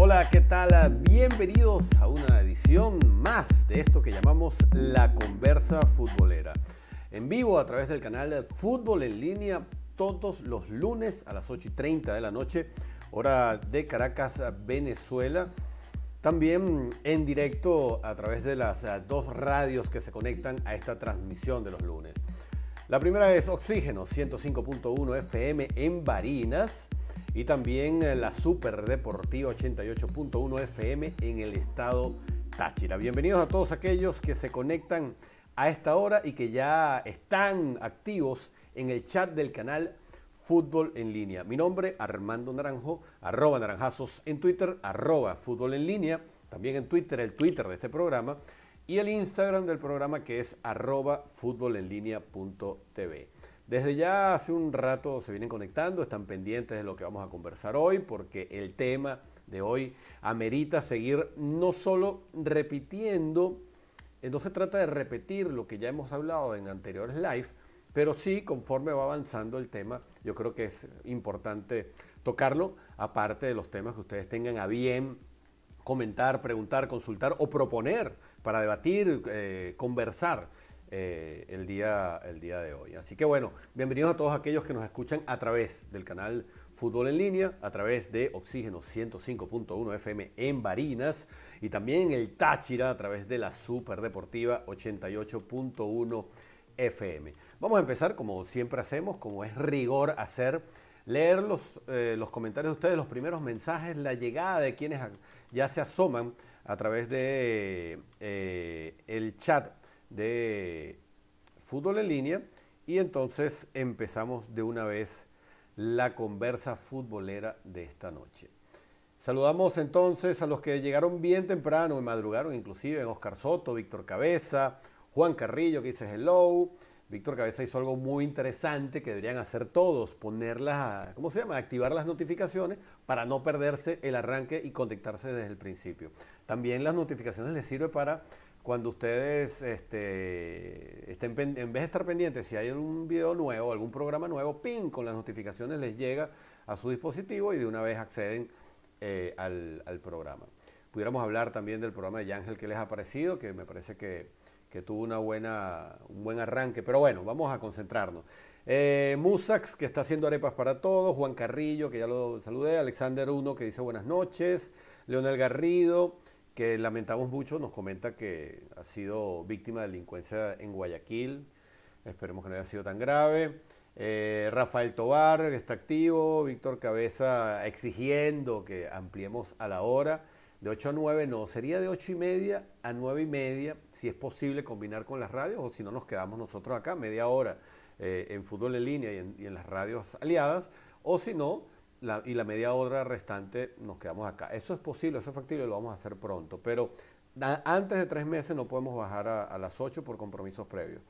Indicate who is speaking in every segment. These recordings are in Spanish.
Speaker 1: Hola, ¿qué tal? Bienvenidos a una edición más de esto que llamamos La Conversa Futbolera. En vivo a través del canal Fútbol en línea todos los lunes a las 8 y 30 de la noche, hora de Caracas, Venezuela. También en directo a través de las eh, dos radios que se conectan a esta transmisión de los lunes. La primera es Oxígeno 105.1 FM en Barinas y también eh, la Super Deportiva 88.1 FM en el estado Táchira. Bienvenidos a todos aquellos que se conectan a esta hora y que ya están activos en el chat del canal Fútbol en línea. Mi nombre Armando Naranjo, arroba naranjazos en Twitter, arroba fútbol en línea, también en Twitter, el Twitter de este programa y el Instagram del programa que es arroba fútbol en línea desde ya hace un rato se vienen conectando, están pendientes de lo que vamos a conversar hoy, porque el tema de hoy amerita seguir no solo repitiendo, eh, no se trata de repetir lo que ya hemos hablado en anteriores live, pero sí conforme va avanzando el tema, yo creo que es importante tocarlo, aparte de los temas que ustedes tengan a bien comentar, preguntar, consultar o proponer para debatir, eh, conversar. Eh, el, día, el día de hoy. Así que bueno, bienvenidos a todos aquellos que nos escuchan a través del canal Fútbol en Línea, a través de Oxígeno 105.1 FM en Barinas y también el Táchira a través de la Super Superdeportiva 88.1 FM. Vamos a empezar como siempre hacemos, como es rigor hacer leer los, eh, los, comentarios de ustedes, los primeros mensajes, la llegada de quienes ya se asoman a través de eh, el chat de fútbol en línea y entonces empezamos de una vez la conversa futbolera de esta noche. Saludamos entonces a los que llegaron bien temprano y madrugaron inclusive, en Oscar Soto, Víctor Cabeza, Juan Carrillo que dice hello. Víctor Cabeza hizo algo muy interesante que deberían hacer todos, ponerlas, ¿cómo se llama? Activar las notificaciones para no perderse el arranque y conectarse desde el principio. También las notificaciones les sirve para cuando ustedes este, estén en vez de estar pendientes, si hay un video nuevo, algún programa nuevo, pin con las notificaciones les llega a su dispositivo y de una vez acceden eh, al, programa. Pudiéramos hablar también del programa de Yángel que les ha parecido, que me parece que, tuvo una buena, un buen arranque, pero bueno, vamos a concentrarnos. Eh, Musax, que está haciendo arepas para todos, Juan Carrillo, que ya lo saludé, Alexander Uno, que dice buenas noches, Leonel Garrido, que lamentamos mucho, nos comenta que ha sido víctima de delincuencia en Guayaquil, esperemos que no haya sido tan grave. Eh, Rafael Tobar, que está activo, Víctor Cabeza exigiendo que ampliemos a la hora. De 8 a 9 no, sería de 8 y media a 9 y media, si es posible combinar con las radios, o si no nos quedamos nosotros acá media hora eh, en fútbol en línea y en las radios aliadas, o si no, y la media hora restante nos quedamos acá. Eso es posible, eso es factible, lo vamos a hacer pronto, pero antes de tres meses no podemos bajar a, las 8 por compromisos previos.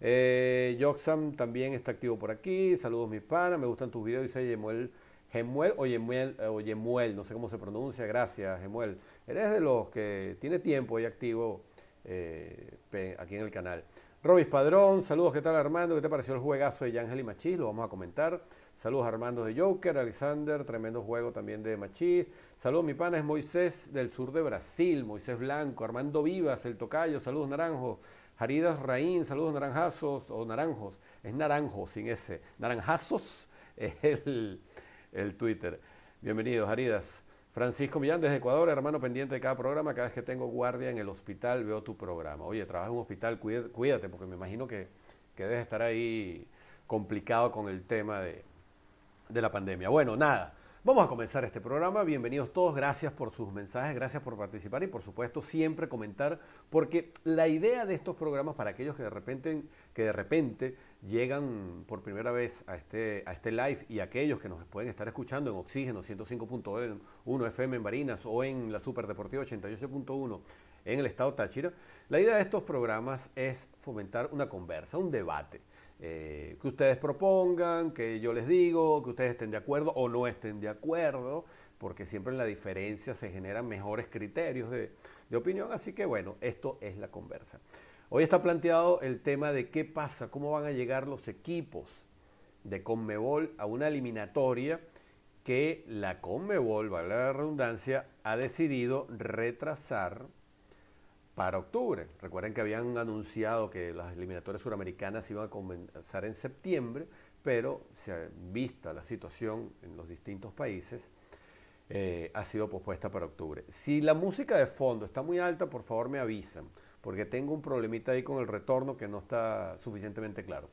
Speaker 1: Eh, Yoxam también está activo por aquí. Saludos, mis panas. Me gustan tus videos. Dice Yemuel, Gemuel o Yemuel, eh, o Yemuel, no sé cómo se pronuncia. Gracias, Gemuel. Eres de los que tiene tiempo y activo eh, aquí en el canal. Robis Padrón, saludos, ¿qué tal Armando? ¿Qué te pareció el juegazo de Yángel y Machis? Lo vamos a comentar. Saludos Armando de Joker, Alexander, tremendo juego también de Machis. Saludos, mi pana es Moisés del sur de Brasil, Moisés Blanco, Armando Vivas, el Tocayo, saludos Naranjo, Jaridas Raín, saludos Naranjazos o Naranjos, es Naranjo sin ese, Naranjazos es el, Twitter. Bienvenidos, Jaridas. Francisco Millán desde Ecuador, hermano pendiente de cada programa. Cada vez que tengo guardia en el hospital veo tu programa. Oye, trabaja en un hospital, cuídate, porque me imagino que, que debes estar ahí complicado con el tema de, de la pandemia. Bueno, nada. Vamos a comenzar este programa. Bienvenidos todos. Gracias por sus mensajes, gracias por participar y por supuesto siempre comentar, porque la idea de estos programas para aquellos que de repente, que de repente llegan por primera vez a este, a este live y aquellos que nos pueden estar escuchando en Oxígeno 105.1 FM en Barinas o en la Superdeportiva 88.1 en el estado Táchira, la idea de estos programas es fomentar una conversa, un debate eh, que ustedes propongan, que yo les digo, que ustedes estén de acuerdo o no estén de acuerdo, porque siempre en la diferencia se generan mejores criterios de, de opinión. Así que bueno, esto es la conversa. Hoy está planteado el tema de qué pasa, cómo van a llegar los equipos de Conmebol a una eliminatoria que la Conmebol, vale la redundancia, ha decidido retrasar para octubre. Recuerden que habían anunciado que las eliminatorias suramericanas iban a comenzar en septiembre, pero se vista la situación en los distintos países, eh, ha sido pospuesta para octubre. Si la música de fondo está muy alta, por favor me avisan, porque tengo un problemita ahí con el retorno que no está suficientemente claro.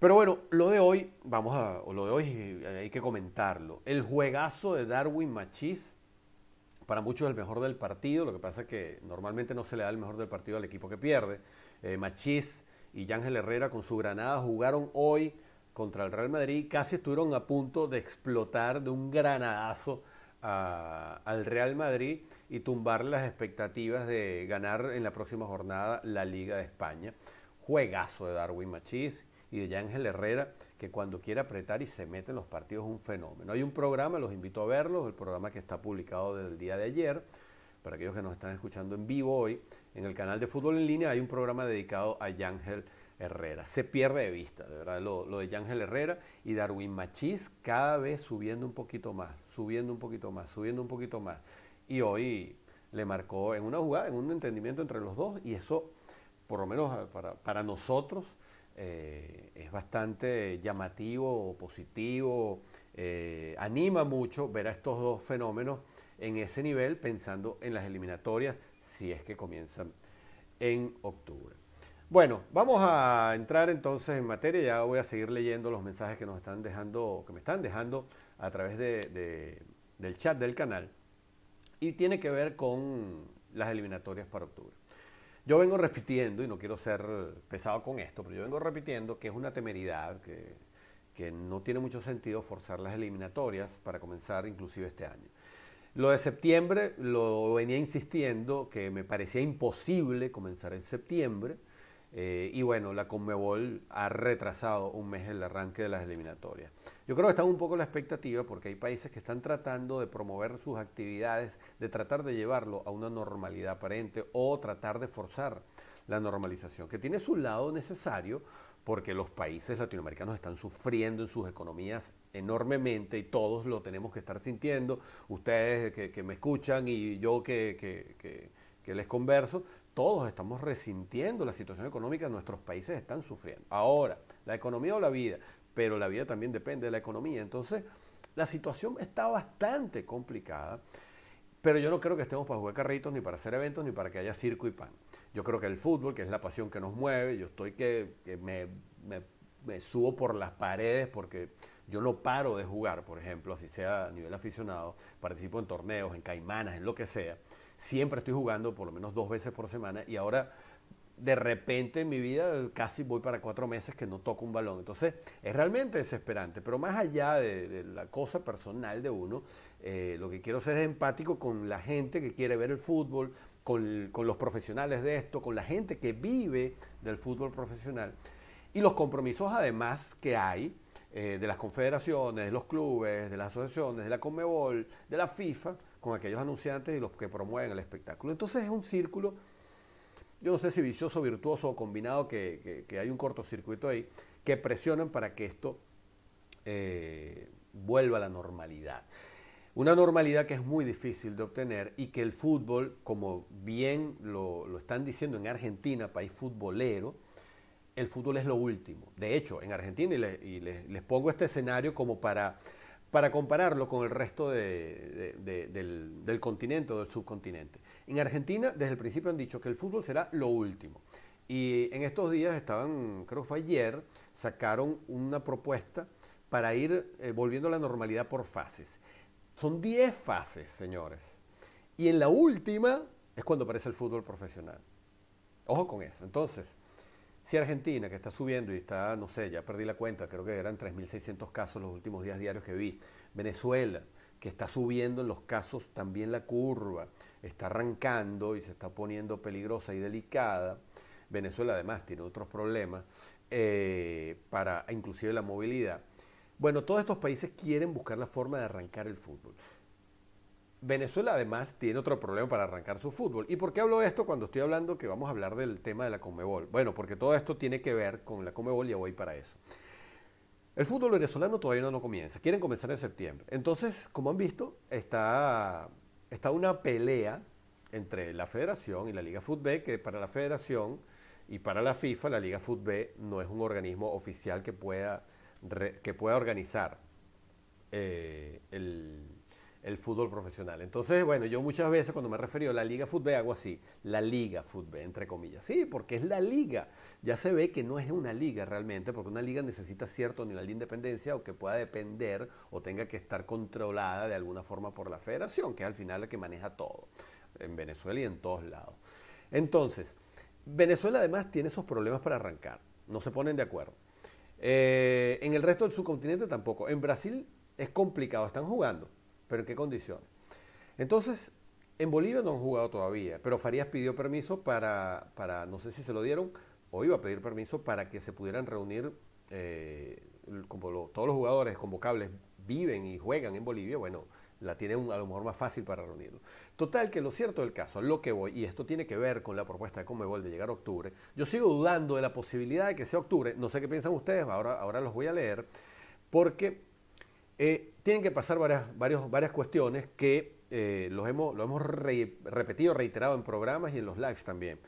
Speaker 1: Pero bueno, lo de hoy, vamos a, lo de hoy eh, hay que comentarlo. El juegazo de Darwin Machis para muchos el mejor del partido, lo que pasa es que normalmente no se le da el mejor del partido al equipo que pierde. Eh, Machís y Ángel Herrera con su Granada jugaron hoy contra el Real Madrid y casi estuvieron a punto de explotar de un granadazo al Real Madrid y tumbar las expectativas de ganar en la próxima jornada la Liga de España. Juegazo de Darwin Machís y de Yángel Herrera que cuando quiere apretar y se mete en los partidos es un fenómeno. Hay un programa, los invito a verlo el programa que está publicado desde el día de ayer, para aquellos que nos están escuchando en vivo hoy, en el canal de Fútbol en Línea hay un programa dedicado a Yángel Herrera. Se pierde de vista, de verdad, lo, de Yángel Herrera y Darwin Machís cada vez subiendo un poquito más, subiendo un poquito más, subiendo un poquito más. Y hoy le marcó en una jugada, en un entendimiento entre los dos, y eso, por lo menos para, para nosotros, eh, es bastante llamativo, positivo, eh, anima mucho ver a estos dos fenómenos en ese nivel pensando en las eliminatorias si es que comienzan en octubre. Bueno, vamos a entrar entonces en materia, ya voy a seguir leyendo los mensajes que nos están dejando, que me están dejando a través del chat del canal y tiene que ver con las eliminatorias para octubre. Yo vengo repitiendo, y no quiero ser pesado con esto, pero yo vengo repitiendo que es una temeridad, que, no tiene mucho sentido forzar las eliminatorias para comenzar inclusive este año. Lo de septiembre lo venía insistiendo, que me parecía imposible comenzar en septiembre. Eh, y bueno, la Conmebol ha retrasado un mes el arranque de las eliminatorias. Yo creo que está un poco la expectativa porque hay países que están tratando de promover sus actividades, de tratar de llevarlo a una normalidad aparente o tratar de forzar la normalización, que tiene su lado necesario porque los países latinoamericanos están sufriendo en sus economías enormemente y todos lo tenemos que estar sintiendo, ustedes que, me escuchan y yo que les converso, todos estamos resintiendo la situación económica, nuestros países están sufriendo. Ahora, la economía o la vida, pero la vida también depende de la economía. Entonces, la situación está bastante complicada, pero yo no creo que estemos para jugar carritos, ni para hacer eventos, ni para que haya circo y pan. Yo creo que el fútbol, que es la pasión que nos mueve, yo estoy que, me, subo por las paredes porque yo no paro de jugar, por ejemplo, si sea a nivel aficionado, participo en torneos, en caimanas, en lo que sea siempre estoy jugando por lo menos dos veces por semana y ahora de repente en mi vida casi voy para cuatro meses que no toco un balón. Entonces es realmente desesperante, pero más allá de, la cosa personal de uno, eh, lo que quiero ser es empático con la gente que quiere ver el fútbol, con, los profesionales de esto, con la gente que vive del fútbol profesional y los compromisos además que hay. Eh, de las confederaciones, de los clubes, de las asociaciones, de la Comebol, de la FIFA, con aquellos anunciantes y los que promueven el espectáculo. Entonces es un círculo, yo no sé si vicioso, virtuoso o combinado, que, hay un cortocircuito ahí, que presionan para que esto eh, vuelva a la normalidad. Una normalidad que es muy difícil de obtener y que el fútbol, como bien lo, están diciendo en Argentina, país futbolero, el fútbol es lo último. De hecho, en Argentina, y, les pongo este escenario como para para compararlo con el resto del, continente o del subcontinente. En Argentina, desde el principio han dicho que el fútbol será lo último. Y en estos días estaban, creo que fue ayer, sacaron una propuesta para ir eh, volviendo a la normalidad por fases. Son 10 fases, señores. Y en la última es cuando aparece el fútbol profesional. Ojo con eso. Entonces, si Argentina, que está subiendo y está, no sé, ya perdí la cuenta, creo que eran 3.600 casos los últimos días diarios que vi. Venezuela, que está subiendo en los casos también la curva, está arrancando y se está poniendo peligrosa y delicada. Venezuela además tiene otros problemas eh, para inclusive la movilidad. Bueno, todos estos países quieren buscar la forma de arrancar el fútbol. Venezuela además tiene otro problema para arrancar su fútbol. ¿Y por qué hablo de esto cuando estoy hablando que vamos a hablar del tema de la Comebol? Bueno, porque todo esto tiene que ver con la Comebol y voy para eso. El fútbol venezolano todavía no, comienza, quieren comenzar en septiembre. Entonces, como han visto, está, está una pelea entre la federación y la Liga Fútbol, que para la federación y para la FIFA, la Liga Fútbol no es un organismo oficial que pueda, que pueda organizar eh, el, el fútbol profesional. Entonces, bueno, yo muchas veces cuando me he referido a la Liga Fútbol hago así, la Liga Fútbol, entre comillas. Sí, porque es la liga. Ya se ve que no es una liga realmente, porque una liga necesita cierto nivel de independencia o que pueda depender o tenga que estar controlada de alguna forma por la federación, que es al final la que maneja todo, en Venezuela y en todos lados. Entonces, Venezuela además tiene esos problemas para arrancar, no se ponen de acuerdo. Eh, en el resto del subcontinente tampoco. En Brasil es complicado, están jugando pero en qué condición? Entonces, en Bolivia no han jugado todavía, pero Farías pidió permiso para, para no sé si se lo dieron, o iba a pedir permiso para que se pudieran reunir, eh, como todos los jugadores convocables viven y juegan en Bolivia, bueno, la tienen a lo mejor más fácil para reunirlo. Total, que lo cierto del caso, lo que voy, y esto tiene que ver con la propuesta de Comebol de llegar a octubre, yo sigo dudando de la posibilidad de que sea octubre, no sé qué piensan ustedes, ahora, ahora los voy a leer, porque eh, tienen que pasar varias, varias cuestiones que eh, hemos, lo hemos repetido, reiterado en programas y en los lives también.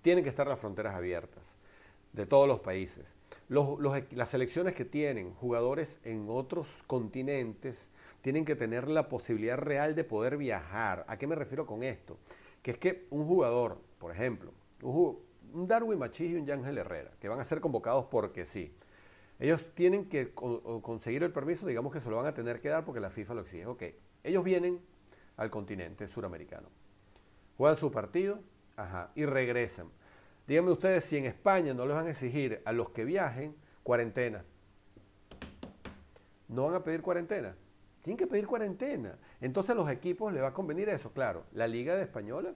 Speaker 1: Tienen que estar las fronteras abiertas de todos los países. las selecciones que tienen jugadores en otros continentes tienen que tener la posibilidad real de poder viajar. ¿A qué me refiero con esto? Que es que un jugador, por ejemplo, un, Darwin Machís y un Yangel Herrera, que van a ser convocados porque sí, ellos tienen que conseguir el permiso, digamos que se lo van a tener que dar porque la FIFA lo exige. Ok, ellos vienen al continente suramericano, juegan su partido ajá, y regresan. Díganme ustedes si en España no les van a exigir a los que viajen cuarentena. No van a pedir cuarentena. Tienen que pedir cuarentena. Entonces a los equipos les va a convenir eso, claro. La Liga de Española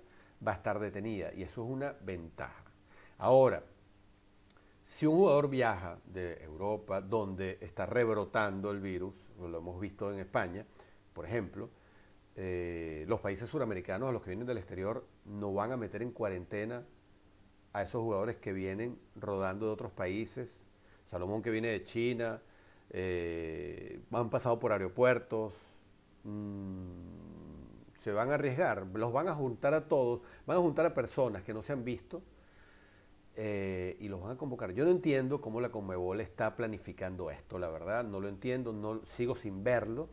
Speaker 1: va a estar detenida y eso es una ventaja. Ahora, si un jugador viaja de Europa, donde está rebrotando el virus, lo hemos visto en España, por ejemplo, eh, los países suramericanos, a los que vienen del exterior, no van a meter en cuarentena a esos jugadores que vienen rodando de otros países. Salomón que viene de China, eh, han pasado por aeropuertos, mm, se van a arriesgar, los van a juntar a todos, van a juntar a personas que no se han visto eh, y los van a convocar. Yo no entiendo cómo la Conmebol está planificando esto, la verdad, no lo entiendo, no sigo sin verlo.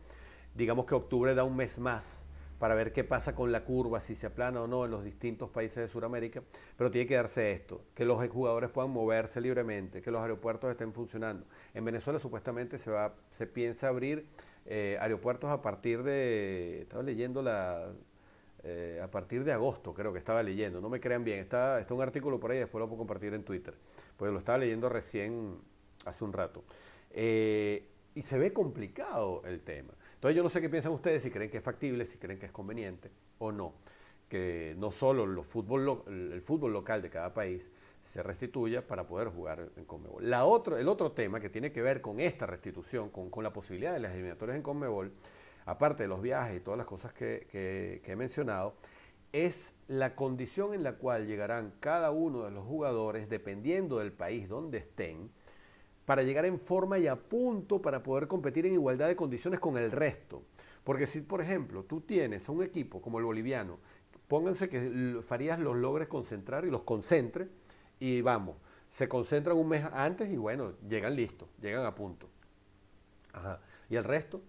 Speaker 1: Digamos que octubre da un mes más para ver qué pasa con la curva, si se aplana o no en los distintos países de Sudamérica, pero tiene que darse esto, que los jugadores puedan moverse libremente, que los aeropuertos estén funcionando. En Venezuela supuestamente se, va, se piensa abrir eh, aeropuertos a partir de, estaba leyendo la, eh, a partir de agosto, creo que estaba leyendo, no me crean bien, está, está un artículo por ahí, después lo puedo compartir en Twitter, pues lo estaba leyendo recién hace un rato. Eh, y se ve complicado el tema. Entonces yo no sé qué piensan ustedes, si creen que es factible, si creen que es conveniente o no, que no solo los fútbol, el fútbol local de cada país se restituya para poder jugar en Conmebol. La otro, el otro tema que tiene que ver con esta restitución, con, con la posibilidad de las eliminatorias en Conmebol, aparte de los viajes y todas las cosas que, he mencionado, es la condición en la cual llegarán cada uno de los jugadores, dependiendo del país donde estén, para llegar en forma y a punto para poder competir en igualdad de condiciones con el resto. Porque si, por ejemplo, tú tienes un equipo como el boliviano, pónganse que Farías los logres concentrar y los concentre y vamos, se concentran un mes antes y bueno, llegan listos, llegan a punto. Ajá. ¿Y el resto?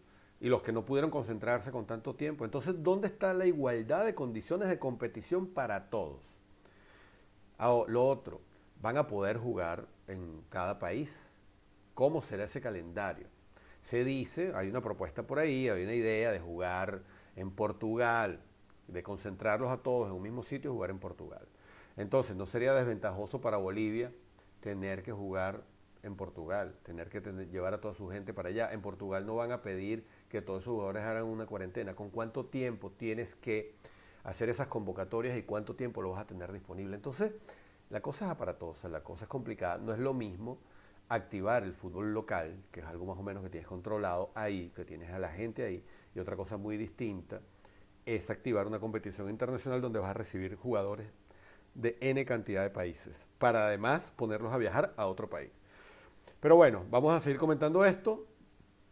Speaker 1: y los que no pudieron concentrarse con tanto tiempo. Entonces, ¿dónde está la igualdad de condiciones de competición para todos? Ah, oh, lo otro, van a poder jugar en cada país. ¿Cómo será ese calendario? Se dice, hay una propuesta por ahí, hay una idea de jugar en Portugal, de concentrarlos a todos en un mismo sitio y jugar en Portugal. Entonces, ¿no sería desventajoso para Bolivia tener que jugar en Portugal, tener que llevar a toda su gente para allá. En Portugal no van a pedir que todos sus jugadores hagan una cuarentena. ¿Con cuánto tiempo tienes que hacer esas convocatorias y cuánto tiempo lo vas a tener disponible? Entonces, la cosa es aparatosa, la cosa es complicada. No es lo mismo activar el fútbol local, que es algo más o menos que tienes controlado ahí, que tienes a la gente ahí, y otra cosa muy distinta es activar una competición internacional donde vas a recibir jugadores de N cantidad de países, para además ponerlos a viajar a otro país. Pero bueno, vamos a seguir comentando esto.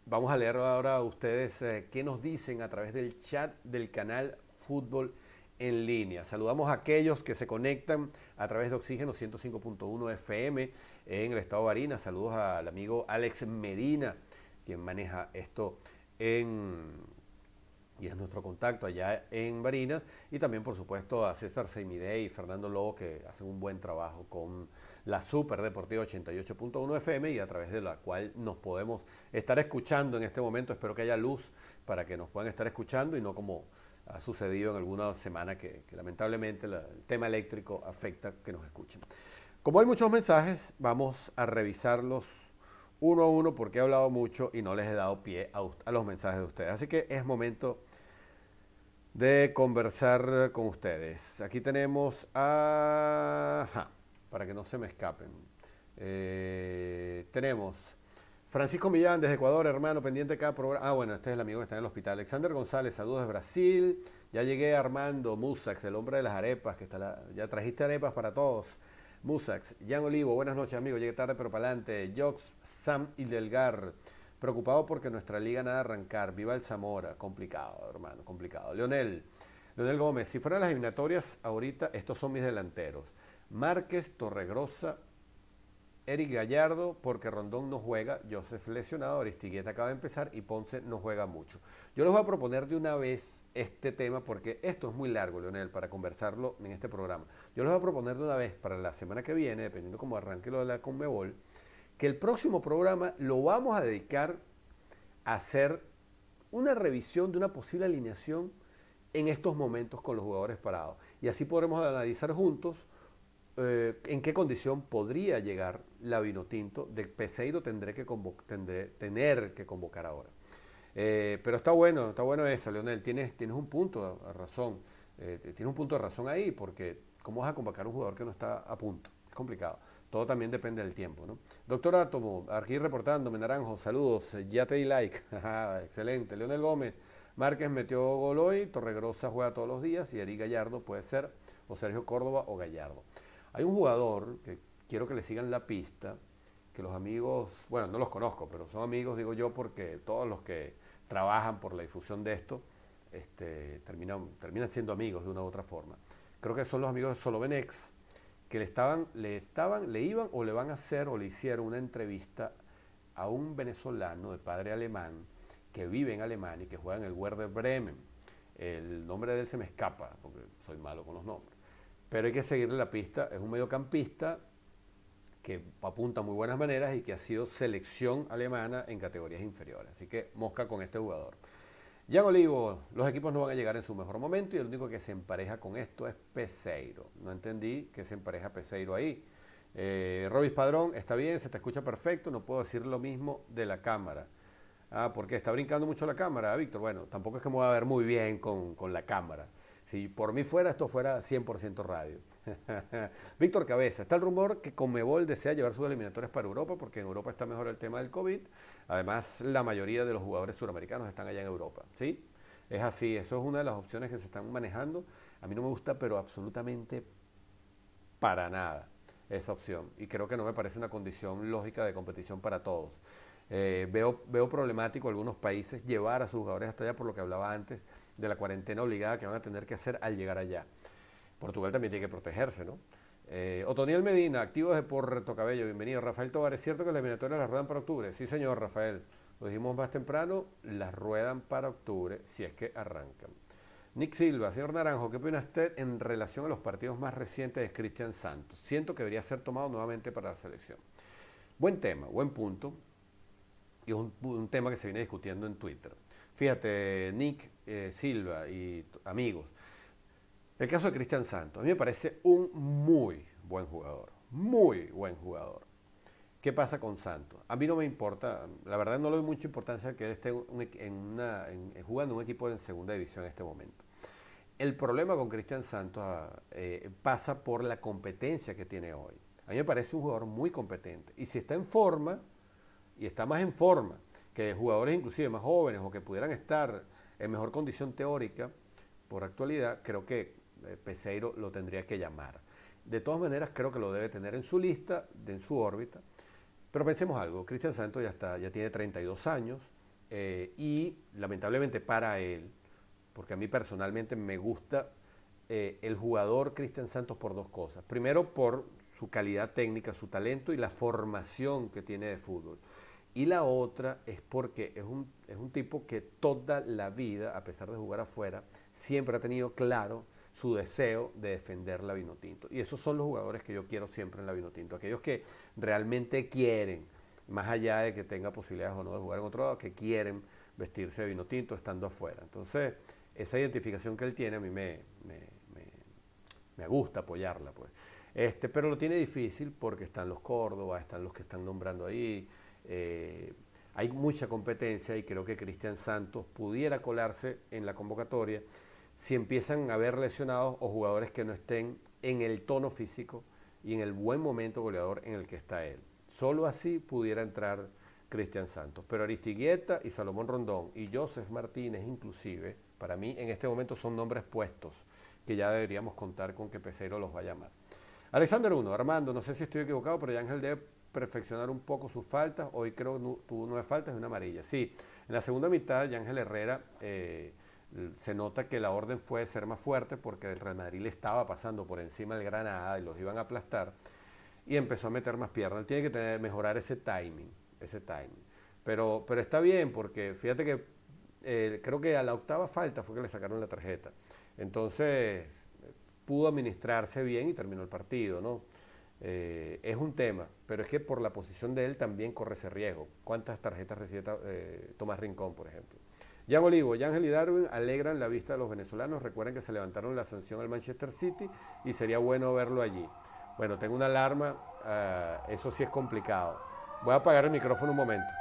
Speaker 1: Vamos a leer ahora a ustedes eh, qué nos dicen a través del chat del canal Fútbol en línea. Saludamos a aquellos que se conectan a través de Oxígeno 105.1 FM eh, en el estado de Barinas. Saludos al amigo Alex Medina, quien maneja esto en y es nuestro contacto allá en Barinas, y también por supuesto a César Seimide y Fernando Lobo que hacen un buen trabajo con la Super Deportiva 88.1 FM y a través de la cual nos podemos estar escuchando en este momento, espero que haya luz para que nos puedan estar escuchando y no como ha sucedido en alguna semana que, lamentablemente el tema eléctrico afecta que nos escuchen. Como hay muchos mensajes, vamos a revisarlos uno a uno porque he hablado mucho y no les he dado pie a, los mensajes de ustedes. Así que es momento de conversar con ustedes. Aquí tenemos a... para que no se me escapen. Eh, tenemos Francisco Millán desde Ecuador, hermano, pendiente acá cada Ah, bueno, este es el amigo que está en el hospital. Alexander González, saludos de Brasil. Ya llegué Armando Musax, el hombre de las arepas, que está la... ya trajiste arepas para todos. Musax, Jan Olivo, buenas noches amigo, llegué tarde pero para adelante. Jox, Sam y Delgar, preocupado porque nuestra liga nada arrancar. Viva el Zamora, complicado hermano, complicado. Leonel, Leonel Gómez, si fueran las eliminatorias ahorita, estos son mis delanteros. Márquez, Torregrosa, Eric Gallardo, porque Rondón no juega, Joseph lesionado, Aristigueta acaba de empezar y Ponce no juega mucho. Yo les voy a proponer de una vez este tema, porque esto es muy largo, Leonel, para conversarlo en este programa. Yo les voy a proponer de una vez para la semana que viene, dependiendo cómo arranque lo de la Conmebol, que el próximo programa lo vamos a dedicar a hacer una revisión de una posible alineación en estos momentos con los jugadores parados. Y así podremos analizar juntos eh, en qué condición podría llegar la De Peseiro tendré que tener que convocar ahora. Eh, pero está bueno, está bueno eso, Leonel. Tienes, tienes un punto de razón. Eh, tienes un punto de razón ahí, porque ¿cómo vas a convocar un jugador que no está a punto? Es complicado. Todo también depende del tiempo, ¿no? Doctor Átomo, aquí reportándome, Naranjo, saludos, ya te di like. Excelente. Leonel Gómez, Márquez metió gol hoy, Torregrosa juega todos los días y Ari Gallardo puede ser, o Sergio Córdoba o Gallardo. Hay un jugador que quiero que le sigan la pista, que los amigos, bueno, no los conozco, pero son amigos, digo yo, porque todos los que trabajan por la difusión de esto este, terminan, terminan siendo amigos de una u otra forma. Creo que son los amigos de Solovenex que le estaban, le estaban, le iban o le van a hacer o le hicieron una entrevista a un venezolano de padre alemán que vive en Alemania y que juega en el Werder Bremen. El nombre de él se me escapa, porque soy malo con los nombres. Pero hay que seguirle la pista. Es un mediocampista que apunta muy buenas maneras y que ha sido selección alemana en categorías inferiores. Así que mosca con este jugador. Jan Olivo, los equipos no van a llegar en su mejor momento y el único que se empareja con esto es Peseiro. No entendí que se empareja Peseiro ahí. Eh, Robis Padrón, está bien, se te escucha perfecto, no puedo decir lo mismo de la cámara. Ah, porque está brincando mucho la cámara, Víctor. Bueno, tampoco es que me voy a ver muy bien con, con la cámara. Si por mí fuera, esto fuera 100% radio. Víctor Cabeza, está el rumor que Conmebol desea llevar sus eliminatorias para Europa porque en Europa está mejor el tema del COVID. Además, la mayoría de los jugadores suramericanos están allá en Europa. ¿sí? Es así, eso es una de las opciones que se están manejando. A mí no me gusta, pero absolutamente para nada esa opción. Y creo que no me parece una condición lógica de competición para todos. Eh, veo, veo problemático algunos países llevar a sus jugadores hasta allá, por lo que hablaba antes de la cuarentena obligada que van a tener que hacer al llegar allá. Portugal también tiene que protegerse, ¿no? Eh, Otoniel Medina, activo de Puerto Cabello, bienvenido. Rafael Tobar, ¿es cierto que las eliminatorias las ruedan para octubre? Sí, señor Rafael, lo dijimos más temprano, las ruedan para octubre, si es que arrancan. Nick Silva, señor Naranjo, ¿qué opina usted en relación a los partidos más recientes de Cristian Santos? Siento que debería ser tomado nuevamente para la selección. Buen tema, buen punto, y es un tema que se viene discutiendo en Twitter. Fíjate, Nick eh, Silva y amigos. El caso de Cristian Santos, a mí me parece un muy buen jugador, muy buen jugador. ¿Qué pasa con Santos? A mí no me importa, la verdad no le doy mucha importancia que él esté en en, jugando un equipo en segunda división en este momento. El problema con Cristian Santos eh, pasa por la competencia que tiene hoy. A mí me parece un jugador muy competente. Y si está en forma, y está más en forma, que jugadores inclusive más jóvenes o que pudieran estar en mejor condición teórica por actualidad, creo que eh, Peseiro lo tendría que llamar. De todas maneras, creo que lo debe tener en su lista, en su órbita. Pero pensemos algo, Cristian Santos ya, está, ya tiene 32 años eh, y lamentablemente para él, porque a mí personalmente me gusta eh, el jugador Cristian Santos por dos cosas. Primero, por su calidad técnica, su talento y la formación que tiene de fútbol. Y la otra es porque es un, es un tipo que toda la vida, a pesar de jugar afuera, siempre ha tenido claro su deseo de defender la Vinotinto. Y esos son los jugadores que yo quiero siempre en la Vinotinto. Aquellos que realmente quieren, más allá de que tenga posibilidades o no de jugar en otro lado, que quieren vestirse de Vinotinto estando afuera. Entonces, esa identificación que él tiene a mí me, me, gusta apoyarla. Pues. Este, pero lo tiene difícil porque están los Córdoba, están los que están nombrando ahí. Eh, hay mucha competencia y creo que Cristian Santos pudiera colarse en la convocatoria si empiezan a haber lesionados o jugadores que no estén en el tono físico y en el buen momento goleador en el que está él. Solo así pudiera entrar Cristian Santos. Pero Aristigueta y Salomón Rondón y Joseph Martínez inclusive, para mí en este momento son nombres puestos que ya deberíamos contar con que Pecero los va a llamar. Alexander 1, Armando, no sé si estoy equivocado, pero ya Ángel DEP perfeccionar un poco sus faltas. Hoy creo que tuvo nueve faltas y una amarilla. Sí, en la segunda mitad, Ángel Herrera eh, se nota que la orden fue ser más fuerte porque el Real Madrid le estaba pasando por encima del Granada y los iban a aplastar. Y empezó a meter más piernas. Él tiene que tener, mejorar ese timing, ese timing. Pero, pero está bien porque fíjate que eh, creo que a la octava falta fue que le sacaron la tarjeta. Entonces eh, pudo administrarse bien y terminó el partido, ¿no? Eh, es un tema, pero es que por la posición de él también corre ese riesgo. ¿Cuántas tarjetas recibe eh, Tomás Rincón, por ejemplo? Jan Olivo, Yangel y Darwin alegran la vista de los venezolanos. Recuerden que se levantaron la sanción al Manchester City y sería bueno verlo allí. Bueno, tengo una alarma, ah, eso sí es complicado. Voy a apagar el micrófono un momento.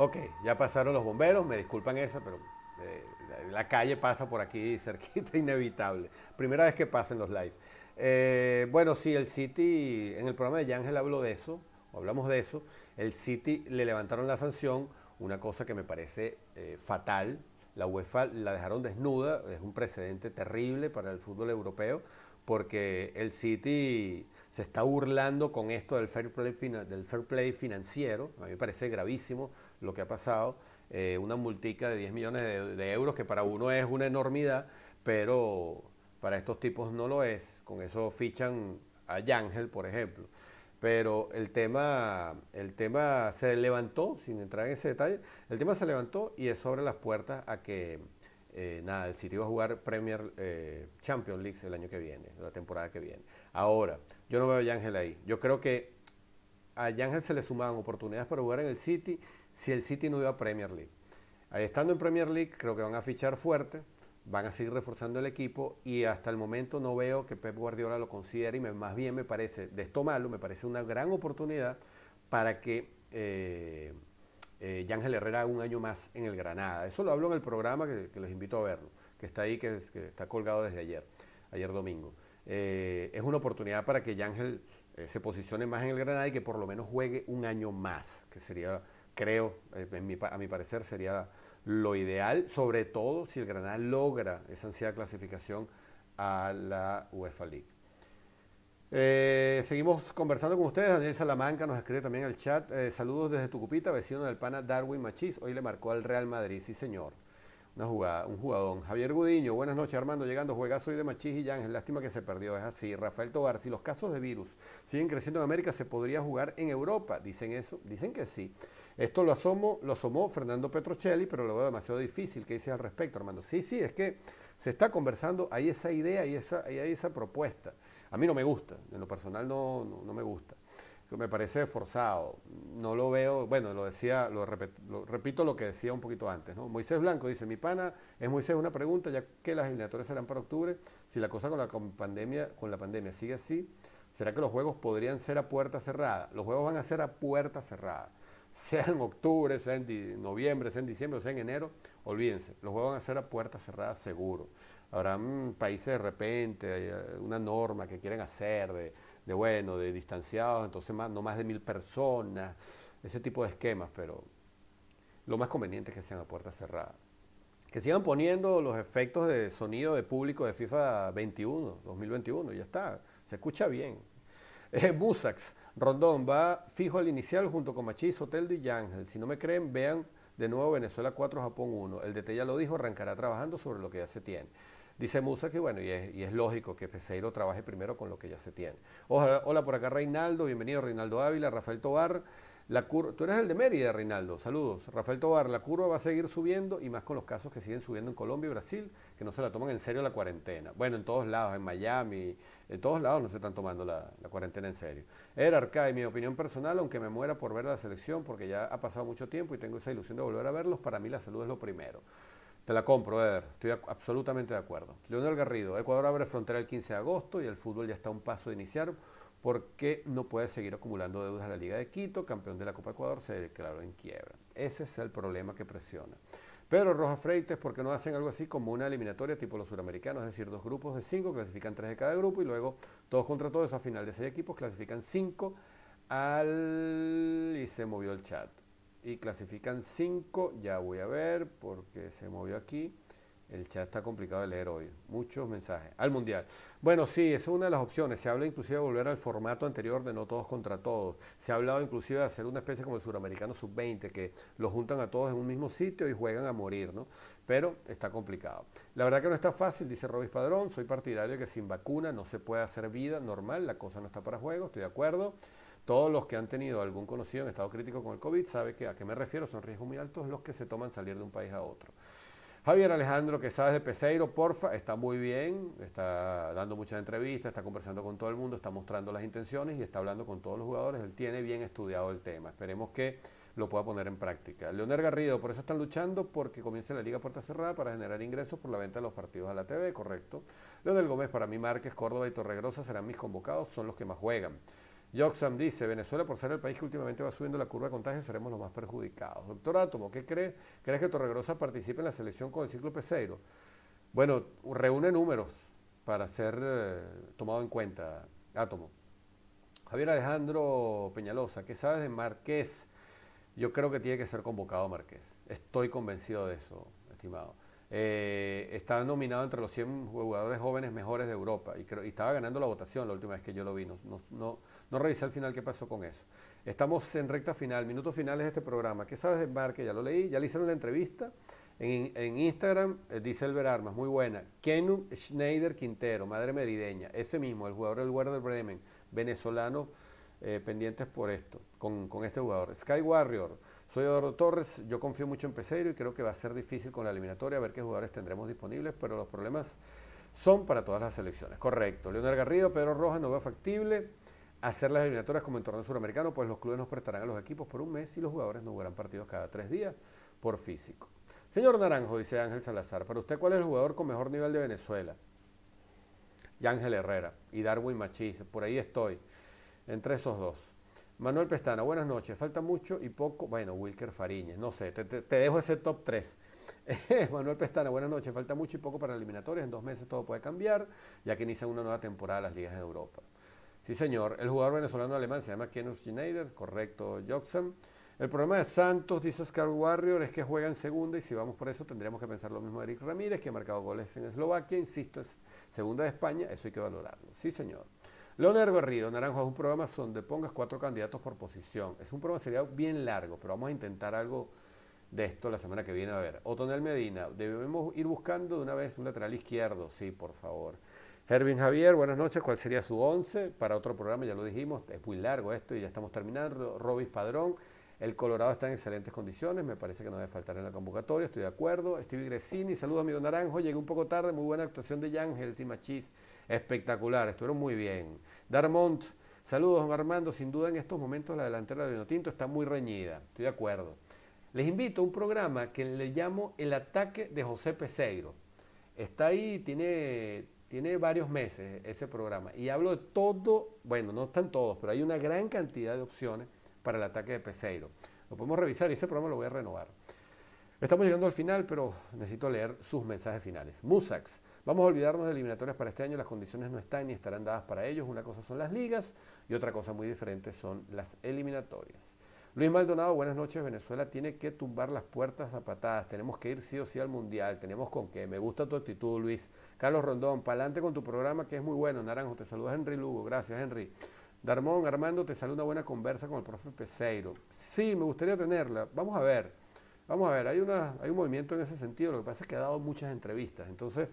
Speaker 1: Ok, ya pasaron los bomberos, me disculpan esa, pero eh, la calle pasa por aquí cerquita, inevitable. Primera vez que pasen los live. Eh, bueno, sí, el City, en el programa de Yángel habló de eso, o hablamos de eso. El City le levantaron la sanción, una cosa que me parece eh, fatal. La UEFA la dejaron desnuda, es un precedente terrible para el fútbol europeo, porque el City se está burlando con esto del fair play, financiero. A mí me parece gravísimo lo que ha pasado. Eh, una multica de 10 millones de, euros, que para uno es una enormidad, pero para estos tipos no lo es. Con eso fichan a Yangel, por ejemplo. Pero el tema, el tema se levantó, sin entrar en ese detalle, el tema se levantó y es sobre las puertas a que eh, nada, el sitio va a jugar Premier eh, Champions League el año que viene, la temporada que viene. Ahora, yo no veo a Yangel ahí. Yo creo que a Yangel se le sumaban oportunidades para jugar en el City si el City no iba a Premier League. Ahí estando en Premier League, creo que van a fichar fuerte, van a seguir reforzando el equipo y hasta el momento no veo que Pep Guardiola lo considere y más bien me parece, de esto malo, me parece una gran oportunidad para que eh, eh Herrera haga un año más en el Granada. Eso lo hablo en el programa que, los invito a verlo, que está ahí, que está colgado desde ayer, ayer domingo. Eh, es una oportunidad para que Yangel eh, se posicione más en el Granada y que por lo menos juegue un año más, que sería, creo, eh, a mi parecer sería lo ideal, sobre todo si el Granada logra esa ansiada clasificación a la UEFA League. seguimos conversando con ustedes. Daniel Salamanca nos escribe también al chat. saludos desde Tucupita, vecino del pana Darwin Machis. Hoy le marcó al Real Madrid, sí señor. Una jugada, un jugador Javier Gudiño, buenas noches Armando, llegando, juegazo hoy de Machís y es lástima que se perdió, es así. Rafael Tobar, si los casos de virus siguen creciendo en América, ¿se podría jugar en Europa? Dicen eso, dicen que sí. Esto lo, asomo, lo asomó Fernando Petrocelli, pero lo veo demasiado difícil. ¿Qué dices al respecto, Armando? Sí, sí, es que se está conversando, hay esa idea y esa, hay esa propuesta. A mí no me gusta, en lo personal no, no me gusta. Me parece forzado, no lo veo, bueno, lo decía, lo, repito, lo que decía un poquito antes, ¿no? Moisés Blanco dice, mi pana, es Moisés una pregunta, ya que las eliminatorias serán para octubre, si la cosa con la pandemia, con la pandemia sigue así, ¿será que los juegos podrían ser a puerta cerrada? Los juegos van a ser a puerta cerrada. Sea en octubre, sea en noviembre, sea en diciembre, sea en enero, olvídense, los juegos van a ser a puerta cerrada seguro. Habrá países de repente, eh, una norma que quieren hacer de de bueno, de distanciados, entonces más, no más de mil personas, ese tipo de esquemas, pero lo más conveniente es que sean a puerta cerrada. Que sigan poniendo los efectos de sonido de público de FIFA 21, 2021, ya está, se escucha bien. Eh, Busax, Rondón va fijo al inicial junto con Machís, hotel y Yangel. Si no me creen, vean de nuevo Venezuela 4, Japón 1. El DT ya lo dijo, arrancará trabajando sobre lo que ya se tiene. Dice Musa que bueno, y es, lógico que Peseiro trabaje primero con lo que ya se tiene. Ojalá, hola por acá Reinaldo, bienvenido Reinaldo Ávila, Rafael Tobar. La Tú eres el de Mérida, Reinaldo. Saludos. Rafael Tobar, la curva va a seguir subiendo y más con los casos que siguen subiendo en Colombia y Brasil, que no se la toman en serio la cuarentena. Bueno, en todos lados, en Miami, en todos lados no se están tomando la, cuarentena en serio. Era Arcay, mi opinión personal, aunque me muera por ver la selección, porque ya ha pasado mucho tiempo y tengo esa ilusión de volver a verlos, para mí la salud es lo primero. Te la compro, Eder. Estoy absolutamente de acuerdo. Leonel Garrido, Ecuador abre frontera el 15 de agosto y el fútbol ya está a un paso de iniciar porque no puede seguir acumulando deudas a la Liga de Quito, campeón de la Copa Ecuador, se declaró en quiebra. Ese es el problema que presiona. Pero Rojas Freites, ¿por qué no hacen algo así como una eliminatoria tipo los suramericanos? Es decir, dos grupos de cinco, clasifican tres de cada grupo y luego todos contra todos a final de seis equipos, clasifican cinco al... y se movió el chat y clasifican cinco Ya voy a ver porque se movió aquí. El chat está complicado de leer hoy. Muchos mensajes. Al Mundial. Bueno, sí, es una de las opciones. Se habla inclusive de volver al formato anterior de no todos contra todos. Se ha hablado inclusive de hacer una especie como el suramericano sub-20, que lo juntan a todos en un mismo sitio y juegan a morir, ¿no? Pero está complicado. La verdad que no está fácil, dice Robis Padrón. Soy partidario de que sin vacuna no se puede hacer vida normal. La cosa no está para juego, estoy de acuerdo. Todos los que han tenido algún conocido en estado crítico con el COVID saben que a qué me refiero, son riesgos muy altos los que se toman salir de un país a otro. Javier Alejandro, que sabes de Peseiro, porfa, está muy bien, está dando muchas entrevistas, está conversando con todo el mundo, está mostrando las intenciones y está hablando con todos los jugadores. Él tiene bien estudiado el tema. Esperemos que lo pueda poner en práctica. Leonel Garrido, por eso están luchando porque comience la Liga Puerta Cerrada para generar ingresos por la venta de los partidos a la TV, correcto. Leonel Gómez, para mí Márquez, Córdoba y Torregrosa serán mis convocados, son los que más juegan. Yoxam dice, Venezuela por ser el país que últimamente va subiendo la curva de contagio seremos los más perjudicados. Doctor Átomo, ¿qué cree? ¿Crees que Torregrosa participe en la selección con el ciclo Peseiro? Bueno, reúne números para ser eh, tomado en cuenta, Átomo. Javier Alejandro Peñalosa, ¿qué sabes de Marqués? Yo creo que tiene que ser convocado Marqués. Estoy convencido de eso, estimado. Eh, está nominado entre los 100 jugadores jóvenes mejores de Europa y, creo, estaba ganando la votación la última vez que yo lo vi. No, no, revisé al final qué pasó con eso. Estamos en recta final, minutos finales de este programa. ¿Qué sabes de Marque? Ya lo leí, ya le hicieron la entrevista. En, Instagram eh, dice Elber Armas, muy buena. Kenu Schneider Quintero, madre merideña, ese mismo, el jugador del Werder Bremen, venezolano, eh, pendientes por esto, con este jugador. Sky Warrior. Soy Eduardo Torres, yo confío mucho en Peseiro y creo que va a ser difícil con la eliminatoria a ver qué jugadores tendremos disponibles, pero los problemas son para todas las selecciones. Correcto. Leonel Garrido, Pedro Rojas no veo factible hacer las eliminatorias como en torneo suramericano, pues los clubes nos prestarán a los equipos por un mes y los jugadores no jugarán partidos cada tres días por físico. Señor Naranjo, dice Ángel Salazar, ¿para usted cuál es el jugador con mejor nivel de Venezuela? Y Ángel Herrera y Darwin Machís, por ahí estoy, entre esos dos. Manuel Pestana, buenas noches. Falta mucho y poco. Bueno, Wilker Fariñez, no sé, te, te, dejo ese top 3. Manuel Pestana, buenas noches. Falta mucho y poco para eliminatorias. En dos meses todo puede cambiar, ya que inicia una nueva temporada las ligas de Europa. Sí, señor. El jugador venezolano-alemán se llama Kenneth Schneider, correcto, Joxam. El problema de Santos, dice Oscar Warrior, es que juega en segunda y si vamos por eso tendríamos que pensar lo mismo de Eric Ramírez, que ha marcado goles en Eslovaquia, insisto, es segunda de España, eso hay que valorarlo. Sí, señor. Leonardo Garrido, Naranjo, es un programa donde pongas cuatro candidatos por posición. Es un programa sería bien largo, pero vamos a intentar algo de esto la semana que viene. A ver, Otonel Medina, debemos ir buscando de una vez un lateral izquierdo, sí, por favor. Hervin Javier, buenas noches. ¿Cuál sería su 11 para otro programa? Ya lo dijimos, es muy largo esto y ya estamos terminando. Robis Padrón, el Colorado está en excelentes condiciones, me parece que no debe faltar en la convocatoria, estoy de acuerdo. Steve Gresini, saludos amigo Naranjo, llegué un poco tarde, muy buena actuación de Yangels y Machis, espectacular, estuvieron muy bien. Darmont, saludos don Armando, sin duda en estos momentos la delantera de tinto está muy reñida, estoy de acuerdo. Les invito a un programa que le llamo El ataque de José Peseiro. Está ahí, tiene, tiene varios meses ese programa y hablo de todo, bueno, no están todos, pero hay una gran cantidad de opciones para el ataque de Peseiro. Lo podemos revisar y ese programa lo voy a renovar. Estamos llegando al final, pero necesito leer sus mensajes finales. Musax, vamos a olvidarnos de eliminatorias para este año, las condiciones no están ni estarán dadas para ellos. Una cosa son las ligas y otra cosa muy diferente son las eliminatorias. Luis Maldonado, buenas noches. Venezuela tiene que tumbar las puertas a patadas. Tenemos que ir sí o sí al Mundial. Tenemos con qué. Me gusta tu actitud, Luis. Carlos Rondón, pa'lante con tu programa que es muy bueno. Naranjo, te saludas Henry Lugo. Gracias, Henry. Darmón, Armando, te sale una buena conversa con el profe Peseiro. Sí, me gustaría tenerla. Vamos a ver. Vamos a ver, hay, una, hay un movimiento en ese sentido. Lo que pasa es que ha dado muchas entrevistas. Entonces,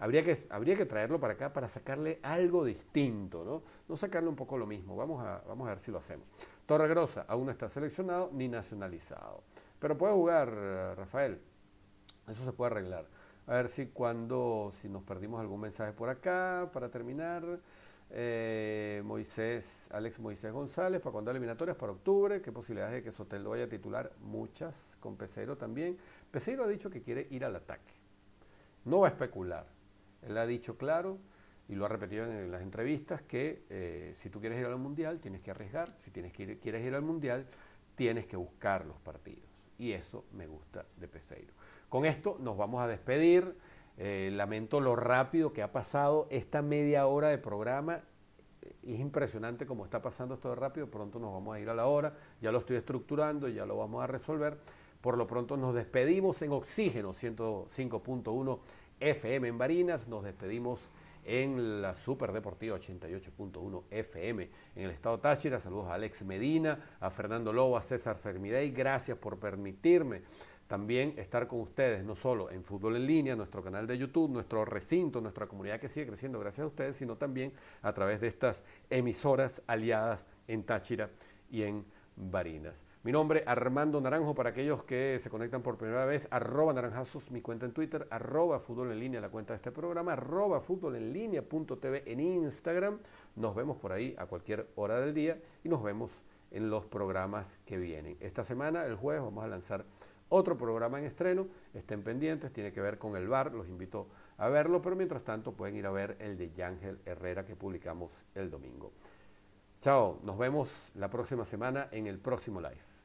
Speaker 1: habría que, habría que traerlo para acá para sacarle algo distinto, ¿no? No sacarle un poco lo mismo. Vamos a, vamos a ver si lo hacemos. Torregrosa aún no está seleccionado ni nacionalizado. Pero puede jugar, Rafael. Eso se puede arreglar. A ver si cuando, si nos perdimos algún mensaje por acá para terminar. Eh, Moisés, Alex Moisés González, para cuando eliminatorias para octubre, qué posibilidades de que Sotelo vaya a titular, muchas, con Peseiro también. Peseiro ha dicho que quiere ir al ataque, no va a especular, él ha dicho claro y lo ha repetido en, las entrevistas que eh, si tú quieres ir al mundial tienes que arriesgar, si tienes quieres ir al mundial tienes que buscar los partidos y eso me gusta de Peseiro. Con esto nos vamos a despedir. Eh, lamento lo rápido que ha pasado esta media hora de programa. Es impresionante como está pasando esto de rápido. Pronto nos vamos a ir a la hora. Ya lo estoy estructurando, ya lo vamos a resolver. Por lo pronto nos despedimos en Oxígeno 105.1 FM en Barinas. Nos despedimos en la Super Deportiva 88.1 FM en el estado Táchira. Saludos a Alex Medina, a Fernando Lobo, a César Sermidey. Gracias por permitirme también estar con ustedes, no solo en Fútbol en Línea, nuestro canal de YouTube, nuestro recinto, nuestra comunidad que sigue creciendo gracias a ustedes, sino también a través de estas emisoras aliadas en Táchira y en Barinas. Mi nombre Armando Naranjo, para aquellos que se conectan por primera vez, arroba naranjazos, mi cuenta en Twitter, arroba fútbol en línea, la cuenta de este programa, arroba fútbol en línea punto TV en Instagram. Nos vemos por ahí a cualquier hora del día y nos vemos en los programas que vienen. Esta semana, el jueves, vamos a lanzar otro programa en estreno. Estén pendientes, tiene que ver con el bar, los invito a verlo, pero mientras tanto pueden ir a ver el de Yángel Herrera que publicamos el domingo. Chao, nos vemos la próxima semana en el próximo live.